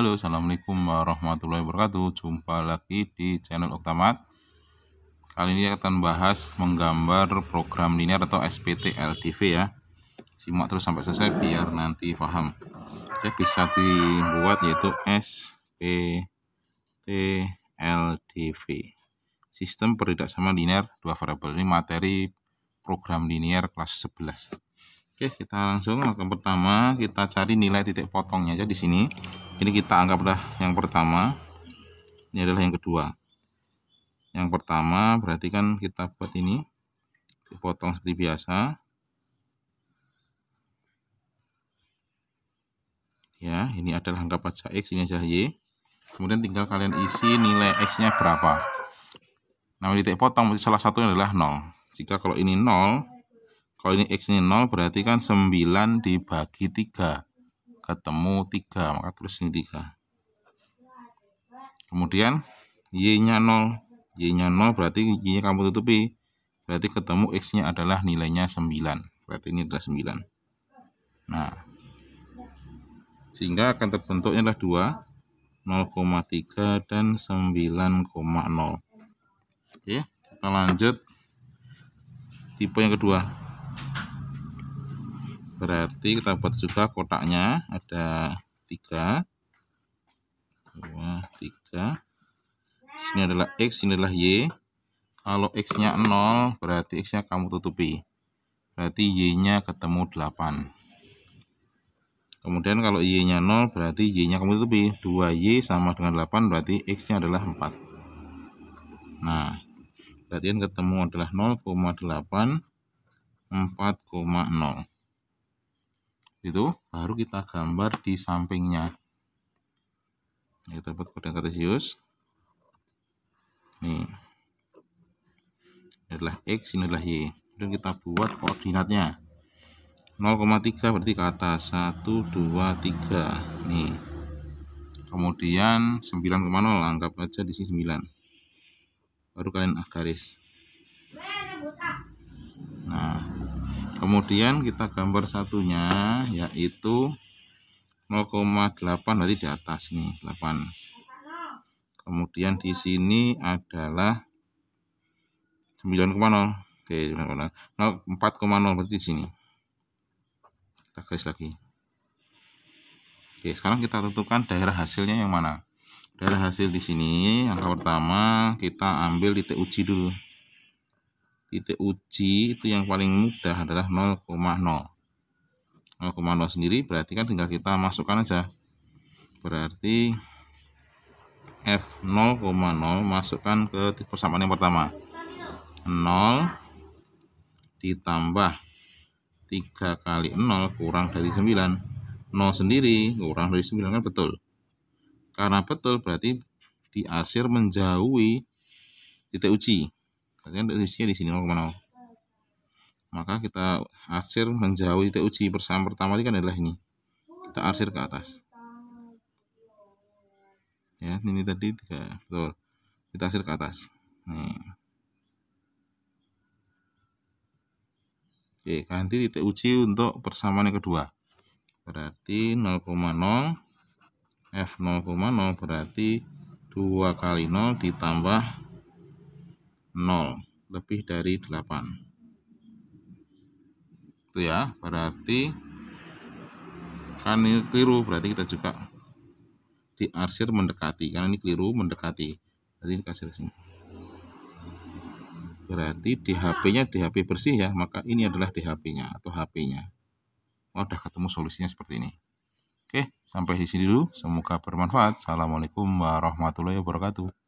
Halo, Assalamualaikum warahmatullahi wabarakatuh. Jumpa lagi di channel Oktamat. Kali ini akan bahas menggambar program linear atau SPT LTV ya. Simak terus sampai selesai biar nanti paham. Ya, bisa dibuat yaitu SPT LTV. Sistem bertindak sama linear dua variabel ini materi program linear kelas 11. Oke, kita langsung ke pertama kita cari nilai titik potongnya aja di sini ini kita anggaplah yang pertama ini adalah yang kedua yang pertama berarti kan kita buat ini dipotong seperti biasa ya ini adalah angka pajak X ini adalah Y kemudian tinggal kalian isi nilai X nya berapa nah titik potong salah satunya adalah 0 jika kalau ini 0 kalau ini X nya 0 berarti kan 9 dibagi 3 ketemu 3 maka tulis ini 3 kemudian Y nya 0 Y nya 0 berarti Y nya kamu tutupi berarti ketemu X nya adalah nilainya 9 berarti ini adalah 9 nah sehingga akan terbentuknya adalah 2 0,3 dan 9,0 oke kita lanjut tipe yang kedua berarti kita buat juga kotaknya ada tiga dua tiga sini adalah x sini adalah y kalau x nya 0 berarti x nya kamu tutupi berarti y nya ketemu 8 kemudian kalau y nya 0 berarti y nya kamu tutupi 2y sama dengan 8 berarti x nya adalah 4 nah berarti yang ketemu adalah 0,8 4,0 itu baru kita gambar di sampingnya kita buat kodang kartesius nih ini adalah X ini adalah Y dan kita buat koordinatnya 0,3 berarti ke atas 1, 2, 3 nih kemudian 9,0 anggap aja di sini 9 baru kalian garis kemudian kita gambar satunya yaitu 0,8 nanti di atas nih 8 kemudian di sini adalah 9,0 oke 9,0 4,0 berarti di sini kita garis lagi oke sekarang kita tentukan daerah hasilnya yang mana daerah hasil di sini angka pertama kita ambil di uji dulu titik uji itu yang paling mudah adalah 0,0 0,0 sendiri berarti kan tinggal kita masukkan aja berarti F 0,0 masukkan ke persamaan yang pertama 0 ditambah 3 kali 0 kurang dari 9 0 sendiri kurang dari 9 kan betul karena betul berarti diarsir menjauhi titik uji Artinya titiknya di sini 0,0. Maka kita arsir menjauhi titik uji bersama pertama ini kan adalah ini. Kita arsir ke atas. Ya, ini tadi tiga, betul. Kita arsir ke atas. Nah. Oke, ganti titik uji untuk persamaan yang kedua. Berarti 0,0 F 0,0 berarti 2 kali 0 ditambah 0 lebih dari 8 itu ya berarti kan ini keliru berarti kita juga diarsir mendekati karena ini keliru mendekati berarti dikasih sini berarti HP nya HP bersih ya maka ini adalah di hp nya atau HP-nya oh, udah ketemu solusinya seperti ini Oke, sampai di sini dulu. Semoga bermanfaat. Assalamualaikum warahmatullahi wabarakatuh.